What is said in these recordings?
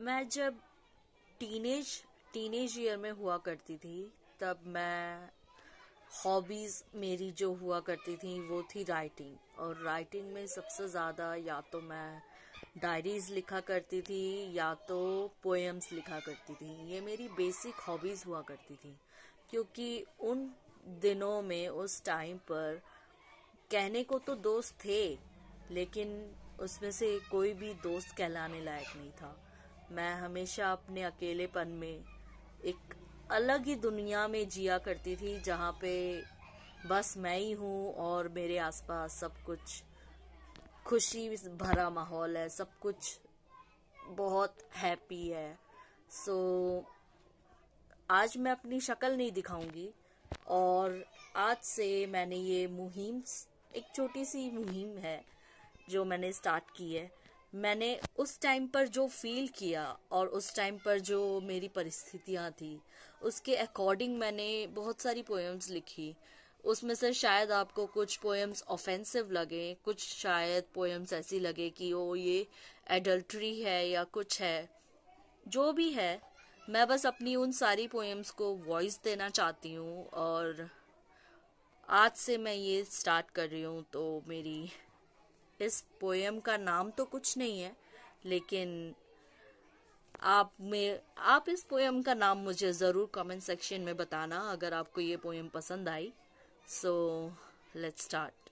मैं जब teenage teenage year में हुआ करती थी तब मैं हॉबीज़ मेरी जो हुआ करती थी वो थी राइटिंग और राइटिंग में सबसे ज़्यादा या तो मैं डायरीज लिखा करती थी या तो पोएम्स लिखा करती थी ये मेरी बेसिक हॉबीज़ हुआ करती थी क्योंकि उन दिनों में उस टाइम पर कहने को तो दोस्त थे लेकिन उसमें से कोई भी दोस्त कहलाने लायक नहीं था मैं हमेशा अपने अकेलेपन में एक अलग ही दुनिया में जिया करती थी जहाँ पे बस मैं ही हूँ और मेरे आसपास सब कुछ खुशी भरा माहौल है सब कुछ बहुत हैप्पी है सो so, आज मैं अपनी शक्ल नहीं दिखाऊंगी और आज से मैंने ये मुहिम एक छोटी सी मुहिम है जो मैंने स्टार्ट की है मैंने उस टाइम पर जो फील किया और उस टाइम पर जो मेरी परिस्थितियाँ थी उसके अकॉर्डिंग मैंने बहुत सारी पोएम्स लिखी उसमें से शायद आपको कुछ पोएम्स ऑफेंसिव लगे कुछ शायद पोएम्स ऐसी लगे कि ओ ये एडल्ट्री है या कुछ है जो भी है मैं बस अपनी उन सारी पोएम्स को वॉइस देना चाहती हूँ और आज से मैं ये स्टार्ट कर रही हूँ तो मेरी इस पोएम का नाम तो कुछ नहीं है लेकिन आप में आप इस पोएम का नाम मुझे ज़रूर कमेंट सेक्शन में बताना अगर आपको ये पोएम पसंद आई सो लेट्स स्टार्ट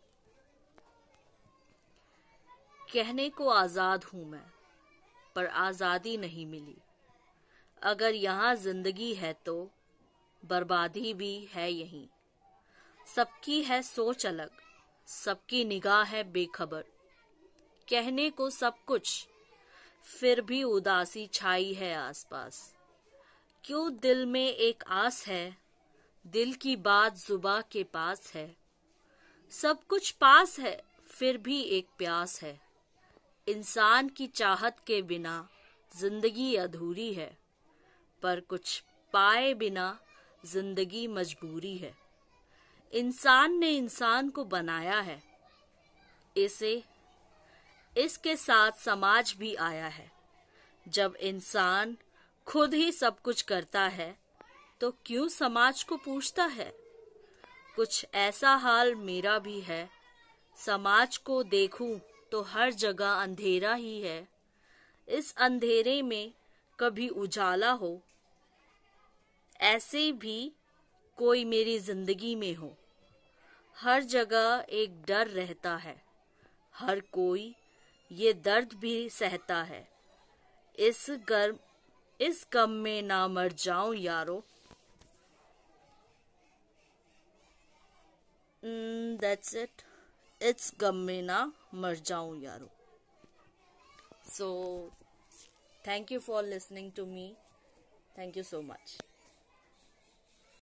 कहने को आज़ाद हूँ मैं पर आज़ादी नहीं मिली अगर यहाँ जिंदगी है तो बर्बादी भी है यहीं सबकी है सोच अलग सबकी निगाह है बेखबर कहने को सब कुछ फिर भी उदासी छाई है आसपास क्यों दिल में एक आस है दिल की बात जुबा के पास है सब कुछ पास है फिर भी एक प्यास है इंसान की चाहत के बिना जिंदगी अधूरी है पर कुछ पाए बिना जिंदगी मजबूरी है इंसान ने इंसान को बनाया है इसे इसके साथ समाज भी आया है जब इंसान खुद ही सब कुछ करता है तो क्यों समाज को पूछता है कुछ ऐसा हाल मेरा भी है समाज को देखूं तो हर जगह अंधेरा ही है इस अंधेरे में कभी उजाला हो ऐसे भी कोई मेरी जिंदगी में हो हर जगह एक डर रहता है हर कोई ये दर्द भी सहता है इस गर्म इस गम में ना मर जाऊं यारो दैट्स hmm, इट इस गम में ना मर जाऊं यारो so thank you for listening to me thank you so much